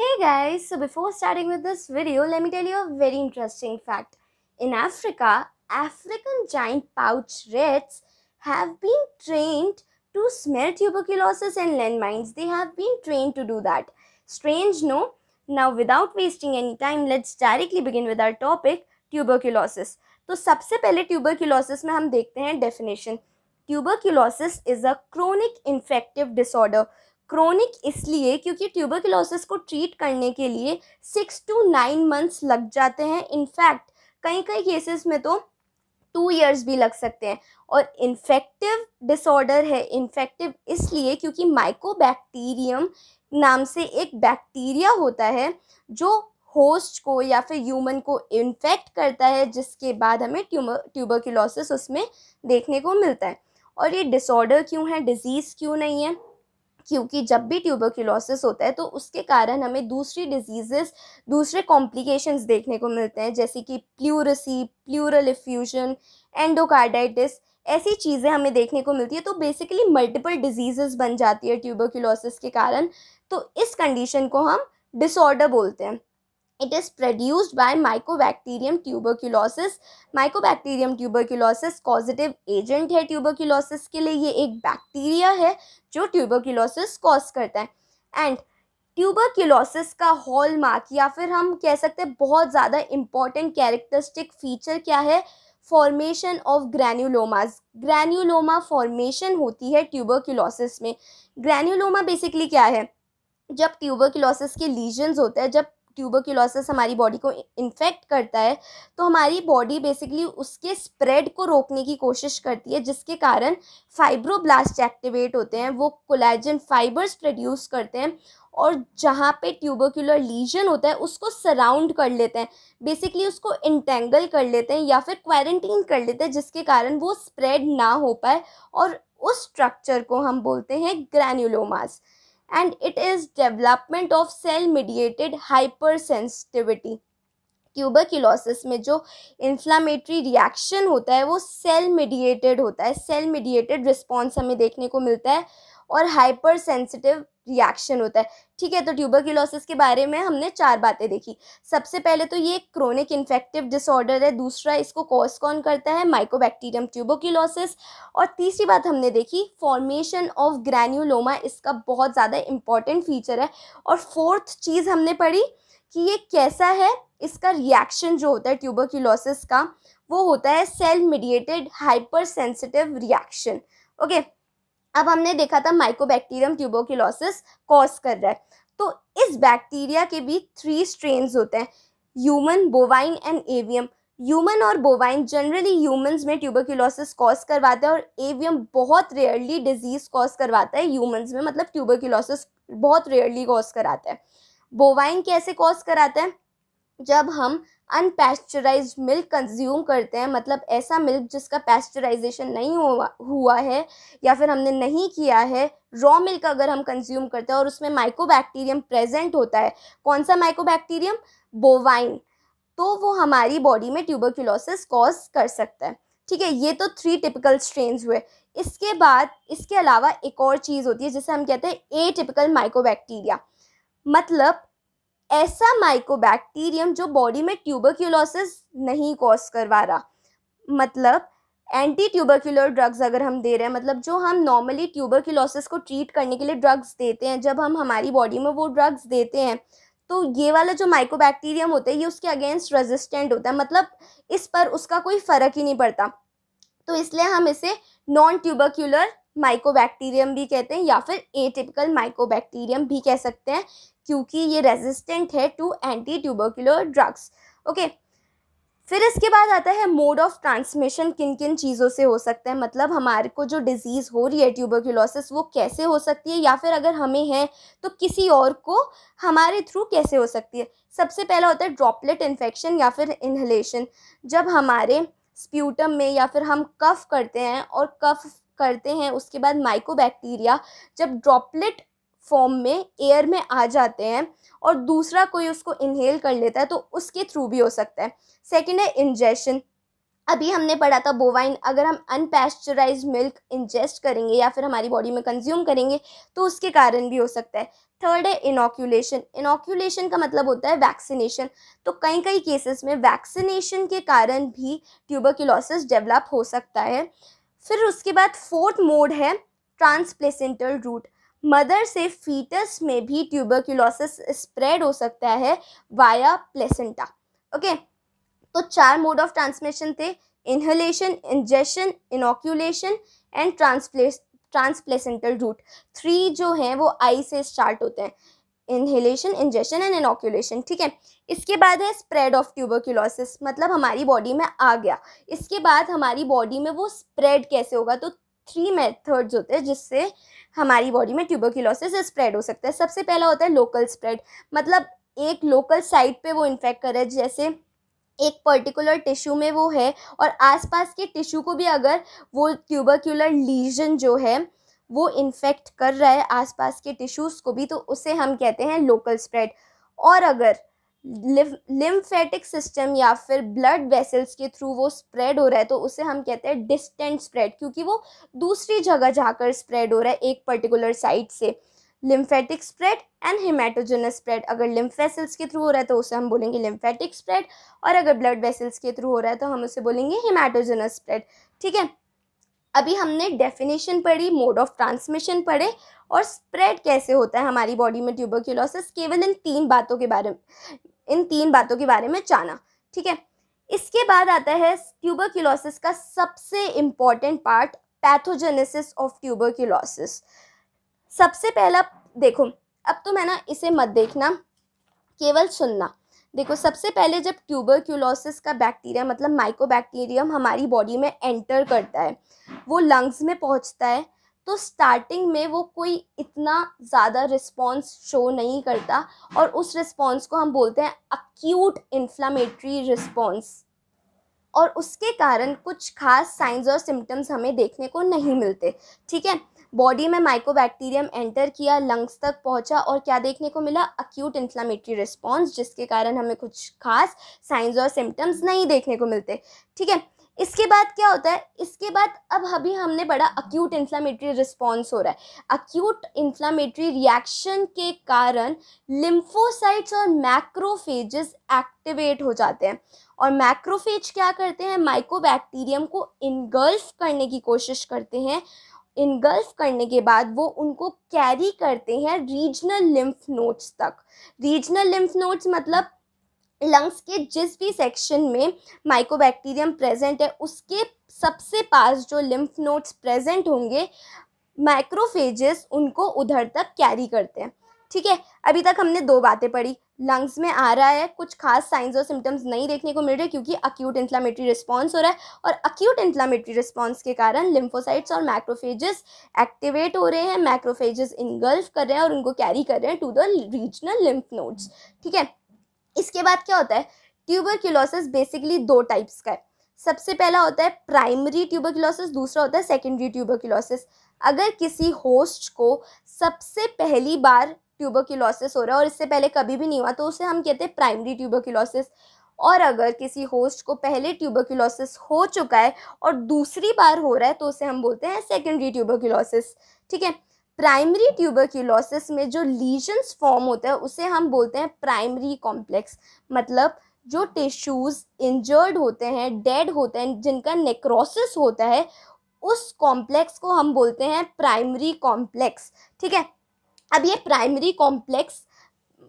Hey guys, so before starting with this video, let me tell you a very interesting fact. In Africa, African giant pouch rats have been trained to smell tuberculosis and landmines. They have been trained to do that. Strange, no? Now, without wasting any time, let's directly begin with our topic, tuberculosis. तो सबसे पहले tuberculosis we हम देखते definition. Tuberculosis is a chronic infective disorder. Chronic इसलिए क्योंकि tuberculosis को treat करने के लिए सिक्स टू नाइन मंथ्स लग जाते हैं इनफैक्ट कई कई केसेस में तो टू इयर्स भी लग सकते हैं और इन्फेक्टिव डिसऑर्डर है इन्फेक्टिव इसलिए क्योंकि माइकोबैक्टीरियम नाम से एक बैक्टीरिया होता है जो होस्ट को या फिर ह्यूमन को इन्फेक्ट करता है जिसके बाद हमें ट्यूमर ट्यूबरकुलोसिस उसमें देखने को मिलता है और ये डिसऑर्डर क्यों है डिजीज़ क्यों नहीं है क्योंकि जब भी ट्यूबरक्यूलोसिस होता है तो उसके कारण हमें दूसरी डिजीज़ दूसरे कॉम्प्लिकेशंस देखने को मिलते हैं जैसे कि प्लूरसी प्लूरल इफ्यूजन एंडोकार्डाइटिस ऐसी चीज़ें हमें देखने को मिलती है तो बेसिकली मल्टीपल डिजीजेस बन जाती है ट्यूबरक्यूलोसिस के कारण तो इस कंडीशन को हम डिसऑर्डर बोलते हैं it is produced by mycobacterium tuberculosis mycobacterium tuberculosis causative agent है ट्यूबरक्यूलोसिस के लिए ये एक बैक्टीरिया है जो ट्यूबरक्यूलोसिस कॉज करता है एंड ट्यूबरक्यूलोसिस का हॉलमार्क या फिर हम कह सकते हैं बहुत ज़्यादा इम्पॉर्टेंट कैरेक्टरिस्टिक फीचर क्या है formation of granulomas granuloma formation होती है ट्यूबरक्यूलोसिस में ग्रैन्यूलोमा बेसिकली क्या है जब ट्यूबरक्यूलोसिस के लीजन्स होते हैं जब ट्यूबरक्यूलोसिस हमारी बॉडी को इन्फेक्ट करता है तो हमारी बॉडी बेसिकली उसके स्प्रेड को रोकने की कोशिश करती है जिसके कारण फाइब्रोब्लास्ट एक्टिवेट होते हैं वो कोलेजन फाइबर्स प्रोड्यूस करते हैं और जहाँ पे ट्यूबोक्यूलर लीजन होता है उसको सराउंड कर लेते हैं बेसिकली उसको इंटेंगल कर लेते हैं या फिर क्वारंटीन कर लेते हैं जिसके कारण वो स्प्रेड ना हो पाए और उस स्ट्रक्चर को हम बोलते हैं granulomas and it is development of cell mediated hypersensitivity tuberculosis में जो इन्फ्लामेटरी रिएक्शन होता है वो सेल मीडिएटेड होता है सेल मीडिएटेड रिस्पॉन्स हमें देखने को मिलता है और हाइपर सेंसिटिव रिएक्शन होता है ठीक है तो ट्यूबरक्यूलोसिस के बारे में हमने चार बातें देखी सबसे पहले तो ये क्रोनिक इन्फेक्टिव डिसऑर्डर है दूसरा इसको कॉज कौन करता है माइकोबैक्टीरियम ट्यूबोक्यूलोसिस और तीसरी बात हमने देखी फॉर्मेशन ऑफ ग्रैन्यूलोमा इसका बहुत ज़्यादा इंपॉर्टेंट फीचर है और फोर्थ चीज़ हमने पढ़ी कि ये कैसा है इसका रिएक्शन जो होता है ट्यूबरक्यूलोसिस का वो होता है cell mediated hypersensitive reaction okay अब हमने देखा था माइकोबैक्टीरियम ट्यूबोकिलोसिस कॉज कर रहा है तो इस बैक्टीरिया के भी थ्री स्ट्रेन्स होते हैं human bovine and avium human और बोवाइन जनरली ह्यूमंस में ट्यूबरक्यूलोसिस कॉज करवाते हैं और एवियम बहुत रेयरली डिजीज़ कॉज करवाता है ह्यूमंस में मतलब ट्यूबरक्यूलोसिस बहुत रेयरली कॉज कराता है बोवाइन कैसे कॉज कराता है जब हम अनपैस्चराइज मिल्क कंज्यूम करते हैं मतलब ऐसा मिल्क जिसका पैस्चराइजेशन नहीं हुआ हुआ है या फिर हमने नहीं किया है रॉ मिल्क अगर हम कंज्यूम करते हैं और उसमें माइकोबैक्टीरियम प्रेजेंट होता है कौन सा माइकोबैक्टीरियम बोवाइन तो वो हमारी बॉडी में ट्यूबरक्यूलोसिस कॉज कर सकता है ठीक है ये तो थ्री टिपिकल स्ट्रेन हुए इसके बाद इसके अलावा एक और चीज़ होती है जिसे हम कहते हैं ए टिपिकल माइकोबैक्टीरिया मतलब ऐसा माइकोबैक्टीरियम जो बॉडी में ट्यूबरक्यूलोसिस नहीं कॉज करवा रहा मतलब एंटी ट्यूबरक्यूलर ड्रग्स अगर हम दे रहे हैं मतलब जो हम नॉर्मली ट्यूबरक्यूलोसिस को ट्रीट करने के लिए ड्रग्स देते हैं जब हम हमारी बॉडी में वो ड्रग्स देते हैं तो ये वाला जो माइकोबैक्टीरियम होता है ये उसके अगेंस्ट रेजिस्टेंट होता है मतलब इस पर उसका कोई फ़र्क ही नहीं पड़ता तो इसलिए हम इसे नॉन ट्यूबरक्यूलर माइकोबैक्टीरियम भी कहते हैं या फिर ए टिपिकल माइकोबैक्टीरियम भी कह सकते हैं क्योंकि ये रेजिस्टेंट है to anti tubercular drugs okay फिर इसके बाद आता है मोड ऑफ ट्रांसमिशन किन किन चीज़ों से हो सकता है मतलब हमारे को जो डिज़ीज़ हो रही है ट्यूबरकुलोसिस वो कैसे हो सकती है या फिर अगर हमें है तो किसी और को हमारे थ्रू कैसे हो सकती है सबसे पहला होता है ड्रॉपलेट इन्फेक्शन या फिर इन्हलेशन जब हमारे स्प्यूटम में या फिर हम कफ़ करते हैं और कफ़ करते हैं उसके बाद माइकोबैक्टीरिया जब ड्रॉपलेट फॉर्म में एयर में आ जाते हैं और दूसरा कोई उसको इनहेल कर लेता है तो उसके थ्रू भी हो सकता है सेकेंड है इंजेशन अभी हमने पढ़ा था बोवाइन अगर हम अनपैस्चराइज मिल्क इंजेस्ट करेंगे या फिर हमारी बॉडी में कंज्यूम करेंगे तो उसके कारण भी हो सकता है थर्ड है इनोक्यूलेशन इनोक्यूलेशन का मतलब होता है वैक्सीनेशन तो कई कई केसेस में वैक्सीनेशन के कारण भी ट्यूबरक्यूलोसिस डेवलप हो सकता है फिर उसके बाद फोर्थ मोड है ट्रांसप्लेसेंटल रूट मदर से फीटस में भी ट्यूबरक्यूलोसिस स्प्रेड हो सकता है वाया प्लेसेंटा ओके तो चार मोड ऑफ ट्रांसमिशन थे inhalation ingestion inoculation and transplace transplacental route three जो हैं वो आई से स्टार्ट होते हैं इनहेलेशन इंजेशन एंड इनोक्यूलेशन ठीक है इसके बाद है स्प्रेड ऑफ ट्यूबरक्यूलोसिस मतलब हमारी बॉडी में आ गया इसके बाद हमारी बॉडी में वो स्प्रेड कैसे होगा तो थ्री मेथड्स होते हैं जिससे हमारी बॉडी में ट्यूबरक्यूलोसिस स्प्रेड हो सकता है सबसे पहला होता है लोकल स्प्रेड मतलब एक लोकल साइट पे वो इन्फेक्ट करे जैसे एक पर्टिकुलर टिश्यू में वो है और आसपास के टिश्यू को भी अगर वो ट्यूबरक्यूलर लीजन जो है वो इन्फेक्ट कर रहा है आसपास के टिश्यूज़ को भी तो उसे हम कहते हैं लोकल स्प्रेड और अगर लिम्फेटिक सिस्टम या फिर ब्लड वेसल्स के थ्रू वो स्प्रेड हो रहा है तो उसे हम कहते हैं डिस्टेंट स्प्रेड क्योंकि वो दूसरी जगह जाकर स्प्रेड हो रहा है एक पर्टिकुलर साइट से lymphatic spread and haematogenous spread अगर लिम्फ वेसल्स के थ्रू हो रहा है तो उसे हम बोलेंगे लिम्फेटिक स्प्रेड और अगर ब्लड वेसल्स के थ्रू हो रहा है तो हम उसे बोलेंगे हेमाटोजेनस स्प्रेड ठीक है अभी हमने डेफिनेशन पढ़ी मोड ऑफ ट्रांसमिशन पढ़े और स्प्रेड कैसे होता है हमारी बॉडी में ट्यूबरक्यूलोसिस केवल इन तीन बातों के बारे में इन तीन बातों के बारे में जाना ठीक है इसके बाद आता है ट्यूबरक्यूलोसिस का सबसे important part pathogenesis of tuberculosis सबसे पहला देखो अब तो मैं ना इसे मत देखना केवल सुनना देखो सबसे पहले जब ट्यूबरक्यूलोसिस का बैक्टीरिया मतलब माइकोबैक्टीरियम हमारी बॉडी में एंटर करता है वो लंग्स में पहुंचता है तो स्टार्टिंग में वो कोई इतना ज़्यादा रिस्पॉन्स शो नहीं करता और उस रिस्पॉन्स को हम बोलते हैं अक्यूट इन्फ्लामेटरी रिस्पॉन्स और उसके कारण कुछ खास साइंस और सिम्टम्स हमें देखने को नहीं मिलते ठीक है बॉडी में माइकोबैक्टीरियम एंटर किया लंग्स तक पहुंचा और क्या देखने को मिला अक्यूट इन्फ्लामेटरी रिस्पॉन्स जिसके कारण हमें कुछ खास साइंस और सिम्टम्स नहीं देखने को मिलते ठीक है इसके बाद क्या होता है इसके बाद अब अभी हमने बड़ा अक्यूट इन्फ्लामेटरी रिस्पॉन्स हो रहा है अक्यूट इन्फ्लामेटरी रिएक्शन के कारण लिम्फोसाइट्स और मैक्रोफेजेस एक्टिवेट हो जाते हैं और मैक्रोफेज क्या करते हैं माइकोबैक्टीरियम को इनगल्फ करने की कोशिश करते हैं इनगल्फ करने के बाद वो उनको कैरी करते हैं रीजनल लिम्फ नोड्स तक रीजनल लिम्फ नोड्स मतलब लंग्स के जिस भी सेक्शन में माइकोबैक्टीरियम प्रेजेंट है उसके सबसे पास जो लिम्फ नोड्स प्रेजेंट होंगे माइक्रोफेजेस उनको उधर तक कैरी करते हैं ठीक है अभी तक हमने दो बातें पढ़ी लंग्स में आ रहा है कुछ खास साइंस और सिम्टम्स नहीं देखने को मिल रहे क्योंकि अक्यूट इन्फ्लामेटरी रिस्पॉन्स हो रहा है और अक्यूट इन्फ्लामेटरी रिस्पॉन्स के कारण लिम्फोसाइट्स और मैक्रोफेजेस एक्टिवेट हो रहे हैं मैक्रोफेजेस इनगल्फ कर रहे हैं और उनको कैरी कर रहे हैं to the regional lymph nodes ठीक है इसके बाद क्या होता है ट्यूबरक्यूलोसिस बेसिकली दो टाइप्स का है सबसे पहला होता है प्राइमरी ट्यूबरक्यूलोसिस दूसरा होता है सेकेंडरी ट्यूबरक्यूलोसिस अगर किसी होस्ट को सबसे पहली बार ट्यूबरक्यूलोसिस हो रहा है और इससे पहले कभी भी नहीं हुआ तो उसे हम कहते हैं प्राइमरी ट्यूबरक्यूलोसिस और अगर किसी होस्ट को पहले ट्यूबरक्यूलोसिस हो चुका है और दूसरी बार हो रहा है तो उसे हम बोलते हैं सेकेंडरी ट्यूबरक्यूलोसिस ठीक है प्राइमरी ट्यूबरक्यूलोसिस में जो लीजन्स फॉर्म होता है उसे हम बोलते हैं प्राइमरी कॉम्प्लेक्स मतलब जो टिश्यूज़ इंजर्ड होते हैं डेड होते हैं जिनका नेक्रोसिस होता है उस कॉम्प्लेक्स को हम बोलते हैं प्राइमरी कॉम्प्लेक्स ठीक है अब ये प्राइमरी कॉम्प्लेक्स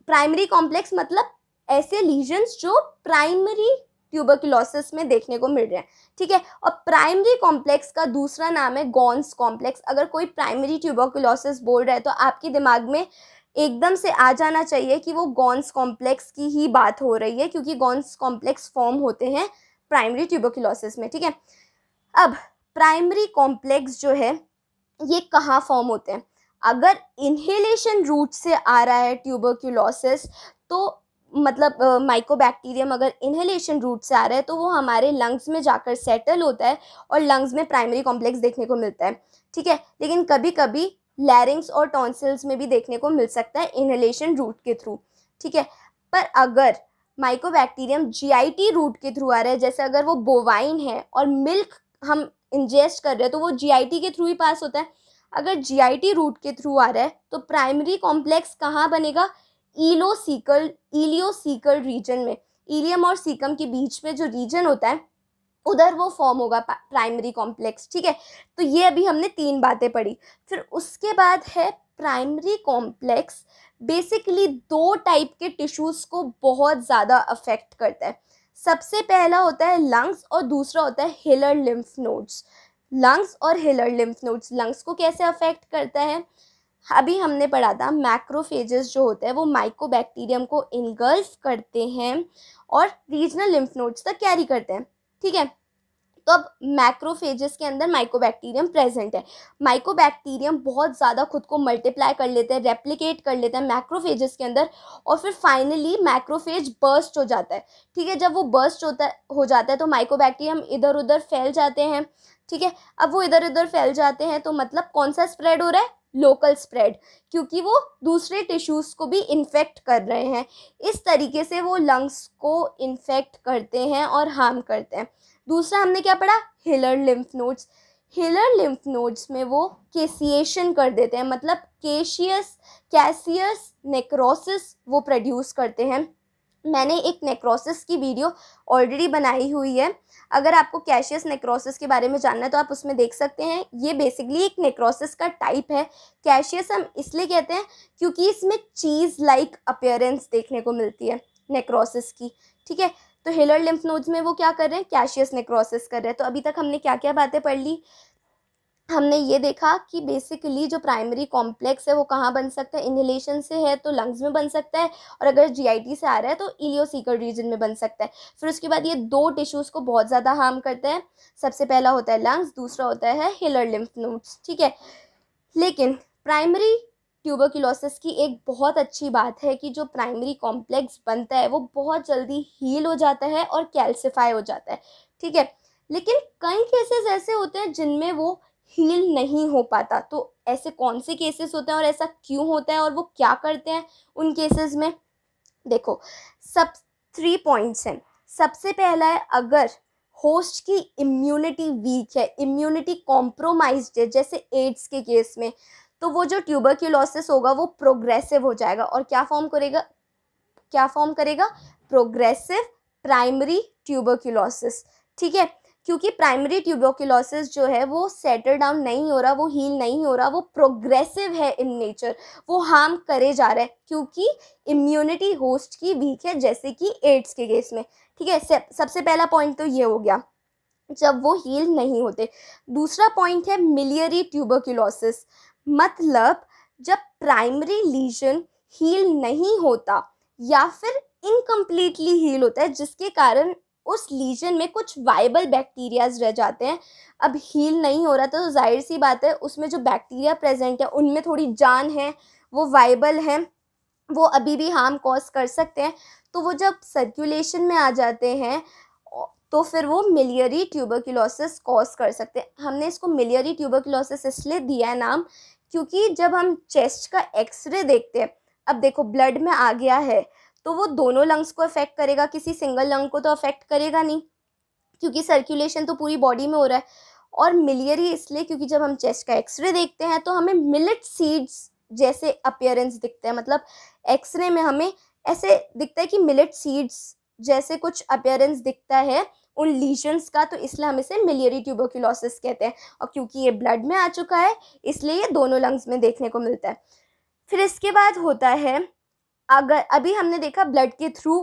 प्राइमरी कॉम्प्लेक्स मतलब ऐसे लीजन्स जो प्राइमरी ट्यूबरकुलोसिस में देखने को मिल रहे हैं ठीक है और प्राइमरी कॉम्प्लेक्स का दूसरा नाम है गॉन्स कॉम्प्लेक्स अगर कोई प्राइमरी ट्यूबरकुलोसिस बोल रहा है तो आपके दिमाग में एकदम से आ जाना चाहिए कि वो गॉन्स कॉम्प्लेक्स की ही बात हो रही है क्योंकि गॉन्स कॉम्प्लेक्स फॉर्म होते हैं प्राइमरी ट्यूबरकुलोसिस में ठीक है अब प्राइमरी कॉम्प्लेक्स जो है ये कहाँ फॉर्म होते हैं अगर इन्हेलेशन रूट से आ रहा है ट्यूबरक्यूलोसिस तो मतलब माइकोबैक्टीरियम uh, अगर इन्हेलेशन रूट से आ रहा है तो वो हमारे लंग्स में जाकर सेटल होता है और लंग्स में प्राइमरी कॉम्प्लेक्स देखने को मिलता है ठीक है लेकिन कभी कभी लैरिंग्स और टॉन्सिल्स में भी देखने को मिल सकता है इन्हेलेशन रूट के थ्रू ठीक है पर अगर माइकोबैक्टीरियम जीआईटी रूट के थ्रू आ रहा है जैसे अगर वो बोवाइन है और मिल्क हम इंजेस्ट कर रहे हैं तो वो जीआईटी के थ्रू ही पास होता है अगर जीआईटी रूट के थ्रू आ रहा है तो प्राइमरी कॉम्प्लेक्स कहाँ बनेगा ileocaecal ileocaecal region में ईलियम और सीकम के बीच में जो रीजन होता है उधर वो फॉर्म होगा प्राइमरी कॉम्प्लेक्स ठीक है तो ये अभी हमने तीन बातें पढ़ी फिर उसके बाद है प्राइमरी कॉम्प्लेक्स बेसिकली दो टाइप के टिश्यूज़ को बहुत ज़्यादा अफेक्ट करता है सबसे पहला होता है लंग्स और दूसरा होता है हिलर लिम्फ नोड्स लंग्स और हिलर लिम्फ नोड्स लंग्स को कैसे अफेक्ट करता है अभी हमने पढ़ा था मैक्रोफेजेस जो होते हैं वो माइकोबैक्टीरियम को इनगल्फ करते हैं और रीजनल लिम्फ नोड्स तक कैरी करते हैं ठीक है तो अब मैक्रोफेजेस के अंदर माइकोबैक्टीरियम प्रेजेंट है माइकोबैक्टीरियम बहुत ज़्यादा खुद को मल्टीप्लाई कर लेते हैं रेप्लिकेट कर लेते हैं मैक्रोफेजेस के अंदर और फिर फाइनली मैक्रोफेज बर्स्ट हो जाता है ठीक है जब वो बर्स्ट होता हो जाता है तो माइकोबैक्टीरियम इधर उधर फैल जाते हैं ठीक है अब वो इधर उधर फैल जाते हैं तो मतलब कौन सा स्प्रेड हो रहा है लोकल स्प्रेड क्योंकि वो दूसरे टिश्यूज़ को भी इन्फेक्ट कर रहे हैं इस तरीके से वो लंग्स को इन्फेक्ट करते हैं और हार्म करते हैं दूसरा हमने क्या पढ़ा hilar lymph nodes hilar lymph nodes में वो केसिएशन कर देते हैं मतलब केशियस कैसियस नेक्रोसिस वो प्रोड्यूस करते हैं मैंने एक नेक्रोसिस की वीडियो ऑलरेडी बनाई हुई है अगर आपको कैशियस नेक्रोसिस के बारे में जानना है तो आप उसमें देख सकते हैं ये बेसिकली एक नेक्रोसिस का टाइप है कैशियस हम इसलिए कहते हैं क्योंकि इसमें चीज़ लाइक अपेयरेंस देखने को मिलती है नेक्रोसिस की ठीक है तो हिलर लिम्फ नोड्स में वो क्या कर रहे हैं कैशियस नेक्रोसिस कर रहे हैं तो अभी तक हमने क्या क्या बातें पढ़ ली हमने ये देखा कि बेसिकली जो प्राइमरी कॉम्प्लेक्स है वो कहाँ बन सकता है इन्हेलेशन से है तो लंग्स में बन सकता है और अगर जीआईटी से आ रहा है तो इलियोसीकर रीजन में बन सकता है फिर उसके बाद ये दो टिश्यूज़ को बहुत ज़्यादा हार्म करता है सबसे पहला होता है लंग्स दूसरा होता है हिलर लिम्फ नोड्स ठीक है लेकिन प्राइमरी ट्यूबोकिलोसिस की एक बहुत अच्छी बात है कि जो प्राइमरी कॉम्प्लेक्स बनता है वो बहुत जल्दी हील हो जाता है और कैल्सिफाई हो जाता है ठीक है लेकिन कई केसेस ऐसे होते हैं जिनमें वो हील नहीं हो पाता तो ऐसे कौन से केसेस होते हैं और ऐसा क्यों होता है और वो क्या करते हैं उन केसेस में देखो सब थ्री पॉइंट्स हैं सबसे पहला है अगर होस्ट की इम्यूनिटी वीक है इम्यूनिटी कॉम्प्रोमाइज है जैसे एड्स के केस में तो वो जो लॉसेस होगा वो प्रोग्रेसिव हो जाएगा और क्या फॉर्म करेगा क्या फॉर्म करेगा प्रोग्रेसिव प्राइमरी की ठीक है क्योंकि प्राइमरी ट्यूबोकुलोसिस जो है वो सेटल डाउन नहीं हो रहा वो हील नहीं हो रहा वो प्रोग्रेसिव है इन नेचर वो हार्म करे जा रहा है क्योंकि इम्यूनिटी होस्ट की वीक है जैसे कि एड्स के केस में ठीक है सबसे पहला पॉइंट तो ये हो गया जब वो हील नहीं होते दूसरा पॉइंट है मिलियरी ट्यूबोकुलोसिस मतलब जब प्राइमरी लीजन हील नहीं होता या फिर इनकम्प्लीटली हील होता है जिसके कारण उस लीजन में कुछ वाइबल बैक्टीरियाज रह जाते हैं अब हील नहीं हो रहा था तो जाहिर सी बात है उसमें जो बैक्टीरिया प्रेजेंट है उनमें थोड़ी जान है वो वाइबल हैं वो अभी भी हार्म कॉज कर सकते हैं तो वो जब सर्कुलेशन में आ जाते हैं तो फिर वो मिलियरी ट्यूबरकुलोसिस कॉज कर सकते हैं हमने इसको मिलियरी ट्यूबरकुलोसिस इसलिए दिया है नाम क्योंकि जब हम चेस्ट का एक्सरे देखते हैं अब देखो ब्लड में आ गया है तो वो दोनों लंग्स को अफेक्ट करेगा किसी सिंगल लंग को तो अफेक्ट करेगा नहीं क्योंकि सर्कुलेशन तो पूरी बॉडी में हो रहा है और मिलियरी इसलिए क्योंकि जब हम चेस्ट का एक्सरे देखते हैं तो हमें मिलेट सीड्स जैसे अपियरेंस दिखते हैं मतलब एक्सरे में हमें ऐसे दिखता है कि मिलेट सीड्स जैसे कुछ अपियरेंस दिखता है उन लीजन्स का तो इसलिए हम इसे मिलियरी ट्यूबोक्यूलोसिस कहते हैं और क्योंकि ये ब्लड में आ चुका है इसलिए ये दोनों लंग्स में देखने को मिलता है फिर इसके बाद होता है अगर अभी हमने देखा ब्लड के थ्रू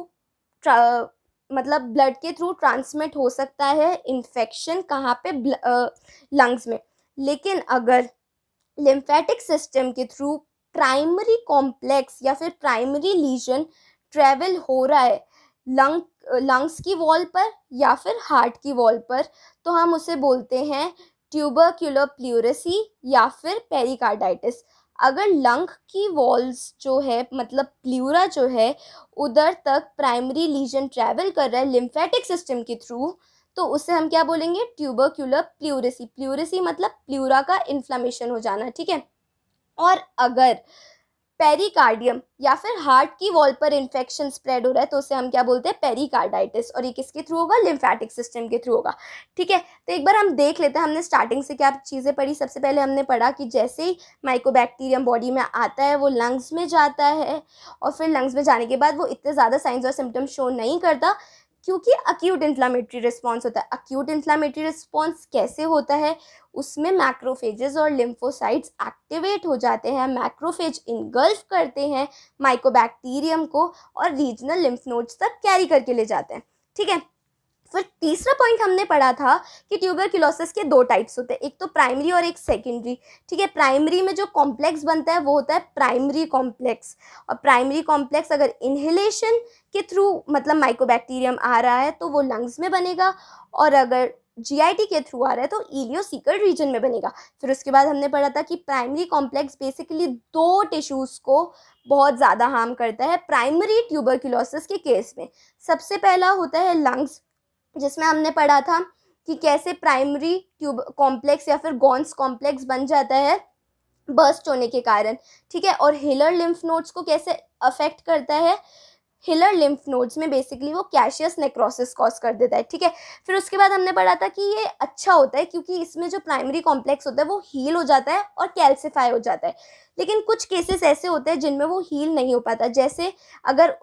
मतलब ब्लड के थ्रू ट्रांसमिट हो सकता है इन्फेक्शन कहाँ पे लंग्स में लेकिन अगर लिम्फेटिक सिस्टम के थ्रू प्राइमरी कॉम्प्लेक्स या फिर प्राइमरी लीजन ट्रेवल हो रहा है लंग लंग्स की वॉल पर या फिर हार्ट की वॉल पर तो हम उसे बोलते हैं ट्यूबरक्यूलर या फिर पेरिकार्डाइटिस अगर लंग की वॉल्स जो है मतलब प्लूरा जो है उधर तक प्राइमरी लीजन ट्रैवल कर रहा है लिम्फेटिक सिस्टम के थ्रू तो उससे हम क्या बोलेंगे ट्यूबरक्यूलर प्ल्यूरेसी प्ल्यूरेसी मतलब प्ल्यूरा का इन्फ्लामेशन हो जाना ठीक है और अगर पेरिकार्डियम या फिर हार्ट की वॉल पर इन्फेक्शन स्प्रेड हो रहा है तो उसे हम क्या बोलते हैं पेरिकार्डाइटिस और ये किसके थ्रू होगा लिम्फेटिक सिस्टम के थ्रू होगा ठीक है तो एक बार हम देख लेते हैं हमने स्टार्टिंग से क्या चीज़ें पढ़ी सबसे पहले हमने पढ़ा कि जैसे ही माइकोबैक्टीरियम बॉडी में आता है वो लंग्स में जाता है और फिर लंग्स में जाने के बाद वो इतने ज़्यादा साइंस और सिम्टम्स शो नहीं करता क्योंकि अक्यूट इन्फ्लामेटरी रिस्पॉन्स होता है अक्यूट इन्फ्लामेटरी रिस्पॉन्स कैसे होता है उसमें मैक्रोफेजेस और लिम्फोसाइट्स एक्टिवेट हो जाते हैं मैक्रोफेज इनगल्फ करते हैं माइकोबैक्टीरियम को और रीजनल लिम्फ नोड्स तक कैरी करके ले जाते हैं ठीक है फिर तो तीसरा पॉइंट हमने पढ़ा था कि ट्यूबर क्यूलोसिस के दो टाइप्स होते हैं एक तो प्राइमरी और एक सेकेंडरी ठीक है प्राइमरी में जो कॉम्प्लेक्स बनता है वो होता है प्राइमरी कॉम्प्लेक्स और प्राइमरी कॉम्प्लेक्स अगर इन्हेलेशन के थ्रू मतलब माइकोबैक्टीरियम आ रहा है तो वो लंग्स में बनेगा और अगर जी के थ्रू आ रहा है तो सीकर रीजन में बनेगा फिर उसके बाद हमने पढ़ा था कि प्राइमरी कॉम्प्लेक्स बेसिकली दो टिश्यूज़ को बहुत ज़्यादा हार्म करता है प्राइमरी ट्यूबर के केस में सबसे पहला होता है लंग्स जिसमें हमने पढ़ा था कि कैसे प्राइमरी ट्यूब कॉम्प्लेक्स या फिर गॉन्स कॉम्प्लेक्स बन जाता है बर्स्ट होने के कारण ठीक है और हिलर लिम्फ नोड्स को कैसे अफेक्ट करता है हिलर लिम्फ नोड्स में बेसिकली वो कैशियस नेक्रोसिस कॉज कर देता है ठीक है फिर उसके बाद हमने पढ़ा था कि ये अच्छा होता है क्योंकि इसमें जो प्राइमरी कॉम्प्लेक्स होता है वो हील हो जाता है और कैल्सिफाई हो जाता है लेकिन कुछ केसेस ऐसे होते हैं जिनमें वो हील नहीं हो पाता जैसे अगर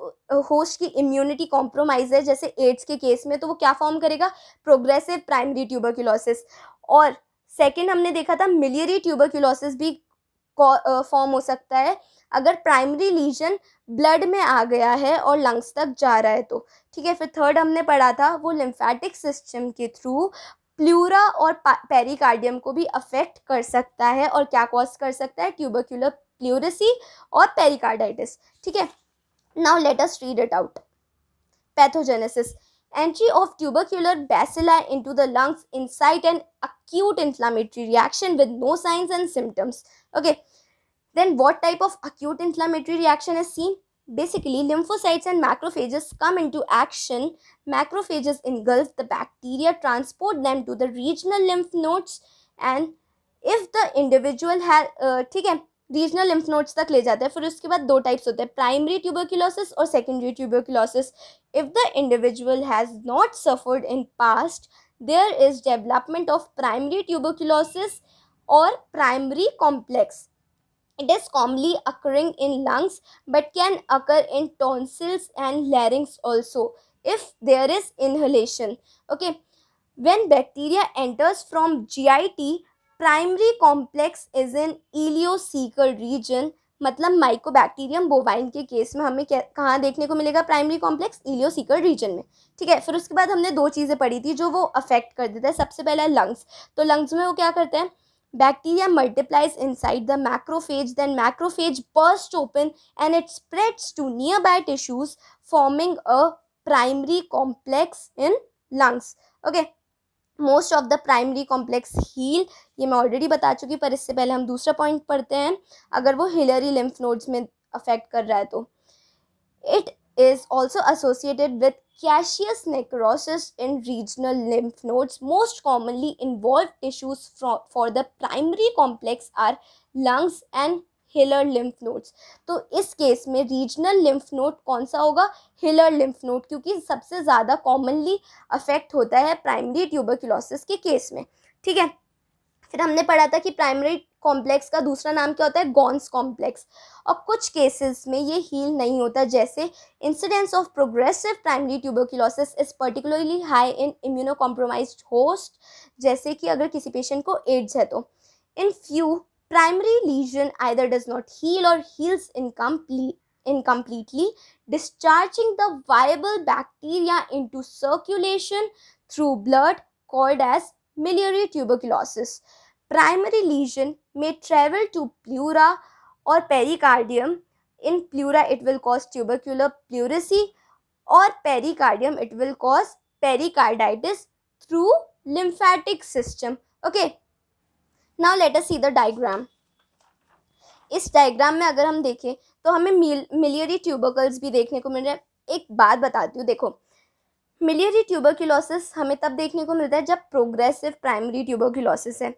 होस्ट की इम्यूनिटी कॉम्प्रोमाइज़ है जैसे एड्स के केस में तो वो क्या फॉर्म करेगा प्रोग्रेसिव प्राइमरी ट्यूबरक्यूलोसिस और सेकेंड हमने देखा था मिलियरी ट्यूबरक्यूलोसिस भी फॉर्म हो सकता है अगर प्राइमरी लीजन ब्लड में आ गया है और लंग्स तक जा रहा है तो ठीक है फिर थर्ड हमने पढ़ा था वो लिम्फेटिक सिस्टम के थ्रू प्लूरा और पेरिकार्डियम को भी अफेक्ट कर सकता है और क्या कॉज कर सकता है ट्यूबरक्यूलर प्लूरसी और पेरिकार्डाइटिस ठीक है now let us read it out pathogenesis Entry of tubercular bacilli into the lungs incite an acute inflammatory reaction with no signs and symptoms. Okay, then what type of acute inflammatory reaction is seen? Basically, lymphocytes and macrophages come into action. Macrophages engulf the bacteria, transport them to the regional lymph nodes, and if the individual has, uh, regional lymph nodes तक ले जाते हैं फिर उसके बाद दो types होते हैं प्राइमरी ट्यूबरकुलोसिस और secondary tuberculosis if the individual has not suffered in past there is development of primary tuberculosis और primary complex it is commonly occurring in lungs but can occur in tonsils and larynx also if there is inhalation okay when bacteria enters from G I T primary complex is in ileocaecal region मतलब mycobacterium bovine के case में हमें कहाँ देखने को मिलेगा primary complex ileocaecal reason में ठीक है फिर उसके बाद हमने दो चीज़ें पढ़ी थी जो वो अफेक्ट कर देता है सबसे पहला लंग्स तो लंग्स में वो क्या करते हैं bacteria multiplies inside the macrophage then macrophage burst open and it spreads to nearby tissues forming a primary complex in lungs okay most of the primary complex heal ये मैं already बता चुकी पर इससे पहले हम दूसरा point पढ़ते हैं अगर वो हिलरी लिम्फ नोड्स में अफेक्ट कर रहा है तो it is also associated with caseous necrosis in regional lymph nodes most commonly involve tissues for the primary complex are lungs and hilar lymph nodes तो इस केस में रीजनल लिम्फ नोड कौन सा होगा हिलर लिम्फ नोड क्योंकि सबसे ज़्यादा commonly affect होता है प्राइमरी ट्यूबरक्यूलोसिस के केस में ठीक है फिर हमने पढ़ा था कि प्राइमरी कॉम्प्लेक्स का दूसरा नाम क्या होता है गॉन्स कॉम्प्लेक्स और कुछ केसेस में ये हील नहीं होता जैसे incidence of progressive primary tuberculosis is particularly high in immuno compromise host जैसे कि अगर किसी पेशेंट को एड्स है तो in few primary lesion either does not heal or heals incomplete, incompletely, discharging the viable bacteria into circulation through blood called as miliary tuberculosis. Primary lesion may travel to pleura or pericardium. In pleura, it will cause tubercular pleurisy or pericardium, it will cause pericarditis through lymphatic system. Okay, now let us see the diagram इस diagram में अगर हम देखें तो हमें मिल miliary ट्यूबकल्स भी देखने को मिल रहे हैं एक बात बताती हूँ देखो मिलियरी ट्यूबरक्यूलोसिस हमें तब देखने को मिलता है जब प्रोग्रेसिव प्राइमरी ट्यूबरक्यूलोसिस है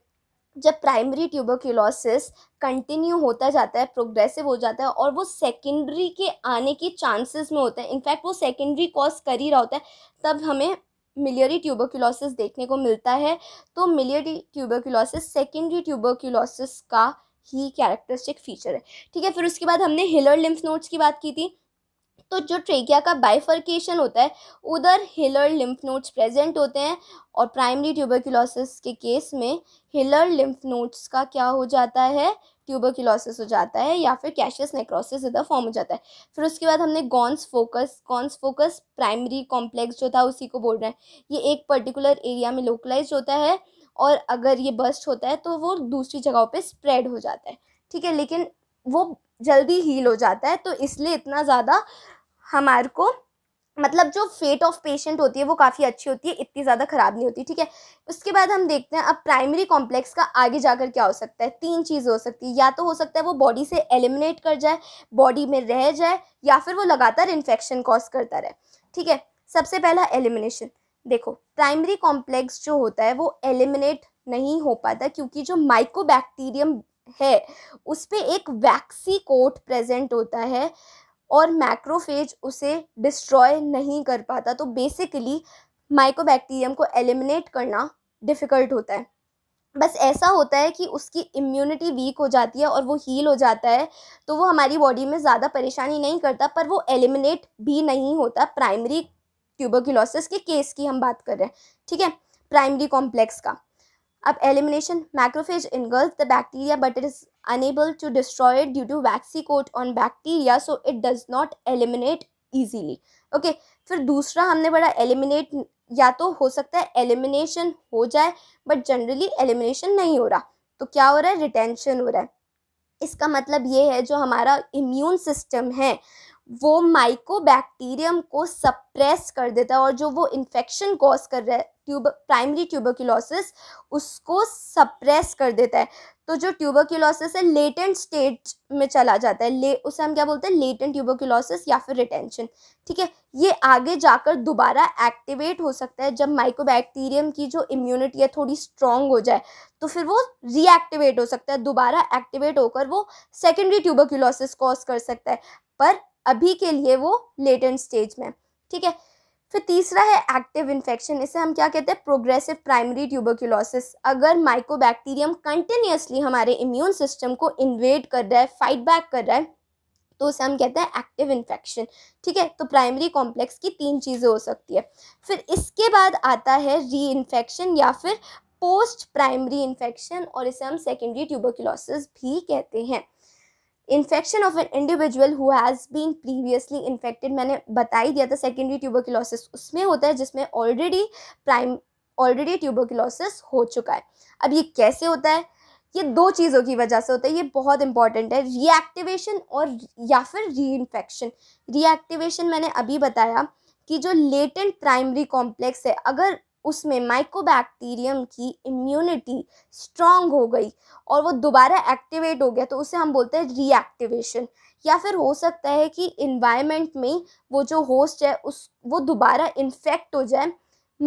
जब प्राइमरी ट्यूबरक्यूलोसिस कंटिन्यू होता जाता है प्रोग्रेसिव हो जाता है और वो सेकेंडरी के आने के चांसेस में होता है इनफैक्ट वो सेकेंडरी कॉज कर ही रहा होता है तब हमें मिलियरी ट्यूबरक्यूलोसिस देखने को मिलता है तो मिलियरी ट्यूबरक्यूलोसिस सेकेंडरी ट्यूबरक्यूलोसिस का ही कैरेक्टरिस्टिक फीचर है ठीक है फिर उसके बाद हमने हिलर लिम्फ नोड्स की बात की थी तो जो ट्रेकिया का बाइफर्केशन होता है उधर हिलर लिम्फ नोड्स प्रेजेंट होते हैं और प्राइमरी ट्यूबरक्यूलोसिस के केस में हिलर लिम्फ नोड्स का क्या हो जाता है ट्यूबरक्यूलोसिस हो जाता है या फिर कैशियस नेक्रोसिस इधर फॉर्म हो जाता है फिर उसके बाद हमने Ghon's focus Ghon's focus primary complex जो था उसी को बोल रहे हैं ये एक पर्टिकुलर एरिया में लोकलाइज होता है और अगर ये बस्ट होता है तो वो दूसरी जगहों पर स्प्रेड हो जाता है ठीक है लेकिन वो जल्दी हील हो जाता है तो इसलिए इतना ज़्यादा हमारे को मतलब जो फेट ऑफ पेशेंट होती है वो काफ़ी अच्छी होती है इतनी ज़्यादा ख़राब नहीं होती ठीक है उसके बाद हम देखते हैं अब प्राइमरी कॉम्प्लेक्स का आगे जाकर क्या हो सकता है तीन चीज़ हो सकती है या तो हो सकता है वो बॉडी से एलिमिनेट कर जाए बॉडी में रह जाए या फिर वो लगातार इन्फेक्शन कॉज करता रहे ठीक है सबसे पहला एलिमिनेशन देखो प्राइमरी कॉम्प्लेक्स जो होता है वो एलिमिनेट नहीं हो पाता क्योंकि जो माइकोबैक्टीरियम है उस पर एक वैक्सी कोट प्रेजेंट होता है और मैक्रोफेज उसे डिस्ट्रॉय नहीं कर पाता तो बेसिकली माइकोबैक्टीरियम को एलिमिनेट करना डिफ़िकल्ट होता है बस ऐसा होता है कि उसकी इम्यूनिटी वीक हो जाती है और वो हील हो जाता है तो वो हमारी बॉडी में ज़्यादा परेशानी नहीं करता पर वो एलिमिनेट भी नहीं होता प्राइमरी ट्यूबरक्यूलोसिस के केस की हम बात कर रहे हैं ठीक है प्राइमरी कॉम्प्लेक्स का अब elimination macrophage engulfs the bacteria but it is unable to destroy due to waxy coat on bacteria so it does not eliminate easily okay फिर दूसरा हमने बड़ा एलिमिनेट या तो हो सकता है एलिमिनेशन हो जाए बट जनरली एलिमिनेशन नहीं हो रहा तो क्या हो रहा है रिटेंशन हो रहा है इसका मतलब ये है जो हमारा इम्यून सिस्टम है वो माइकोबैक्टीरियम को सप्रेस कर देता है और जो वो इन्फेक्शन कॉज कर रहा है ट्यूब प्राइमरी ट्यूबोक्यूलोसिस उसको सप्रेस कर देता है तो जो ट्यूबोक्यूलोसिस है लेटेंट स्टेज में चला जाता है ले उसे हम क्या बोलते हैं लेटेंट ट्यूबोक्यूलोसिस या फिर रिटेंशन ठीक है ये आगे जाकर दोबारा एक्टिवेट हो सकता है जब माइकोबैक्टीरियम की जो इम्यूनिटी है थोड़ी स्ट्रांग हो जाए तो फिर वो रीएक्टिवेट हो सकता है दोबारा एक्टिवेट होकर वो सेकेंडरी ट्यूबोक्यूलोसिस कॉज कर सकता है पर अभी के लिए वो लेटेंट स्टेज में ठीक है फिर तीसरा है एक्टिव इन्फेक्शन इसे हम क्या कहते हैं प्रोग्रेसिव प्राइमरी ट्यूबरक्यूलोसिस अगर माइकोबैक्टीरियम कंटिन्यूसली हमारे इम्यून सिस्टम को इन्वेड कर रहा है फाइट बैक कर रहा है तो उसे हम कहते हैं एक्टिव इन्फेक्शन ठीक है तो प्राइमरी कॉम्प्लेक्स की तीन चीज़ें हो सकती है फिर इसके बाद आता है री इन्फेक्शन या फिर पोस्ट प्राइमरी इन्फेक्शन और इसे हम सेकेंडरी ट्यूबरक्यूलोसिस भी कहते हैं infection of an individual who has been previously infected मैंने बता ही दिया था सेकेंडरी ट्यूबरकुलोसिस उसमें होता है जिसमें ऑलरेडी प्राइम ऑलरेडी ट्यूबरकुलोसिस हो चुका है अब ये कैसे होता है ये दो चीज़ों की वजह से होता है ये बहुत इंपॉर्टेंट है रिएक्टिवेशन और या फिर री इन्फेक्शन रिएक्टिवेशन मैंने अभी बताया कि जो लेटेंट प्राइमरी कॉम्प्लेक्स है अगर उसमें माइकोबैक्टीरियम की इम्यूनिटी स्ट्रांग हो गई और वो दोबारा एक्टिवेट हो गया तो उसे हम बोलते हैं रीएक्टिवेशन या फिर हो सकता है कि इन्वायरमेंट में वो जो होस्ट है उस वो दोबारा इन्फेक्ट हो जाए